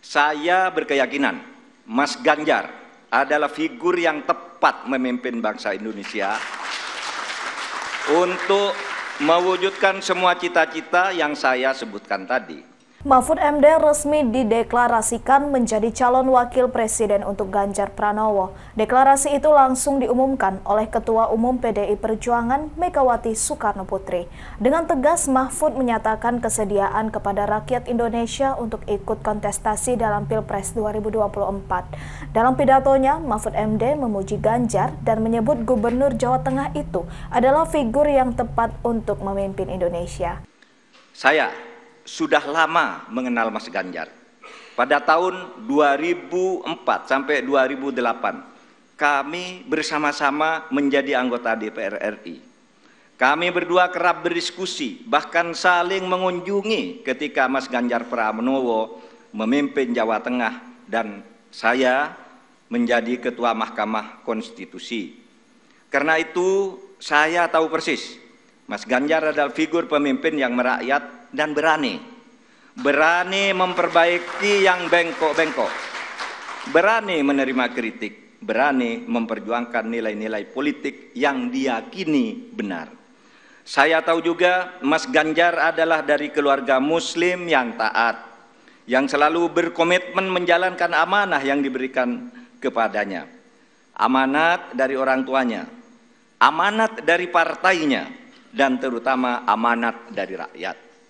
Saya berkeyakinan Mas Ganjar adalah figur yang tepat memimpin bangsa Indonesia untuk mewujudkan semua cita-cita yang saya sebutkan tadi. Mahfud MD resmi dideklarasikan menjadi calon wakil presiden untuk Ganjar Pranowo. Deklarasi itu langsung diumumkan oleh Ketua Umum PDI Perjuangan Megawati Soekarno Putri. Dengan tegas, Mahfud menyatakan kesediaan kepada rakyat Indonesia untuk ikut kontestasi dalam Pilpres 2024. Dalam pidatonya, Mahfud MD memuji Ganjar dan menyebut Gubernur Jawa Tengah itu adalah figur yang tepat untuk memimpin Indonesia. Saya sudah lama mengenal Mas Ganjar. Pada tahun 2004 sampai 2008, kami bersama-sama menjadi anggota DPR RI. Kami berdua kerap berdiskusi, bahkan saling mengunjungi ketika Mas Ganjar Pranowo memimpin Jawa Tengah dan saya menjadi Ketua Mahkamah Konstitusi. Karena itu saya tahu persis, Mas Ganjar adalah figur pemimpin yang merakyat dan berani. Berani memperbaiki yang bengkok-bengkok. Berani menerima kritik, berani memperjuangkan nilai-nilai politik yang diyakini benar. Saya tahu juga Mas Ganjar adalah dari keluarga muslim yang taat, yang selalu berkomitmen menjalankan amanah yang diberikan kepadanya. Amanat dari orang tuanya, amanat dari partainya, dan terutama amanat dari rakyat.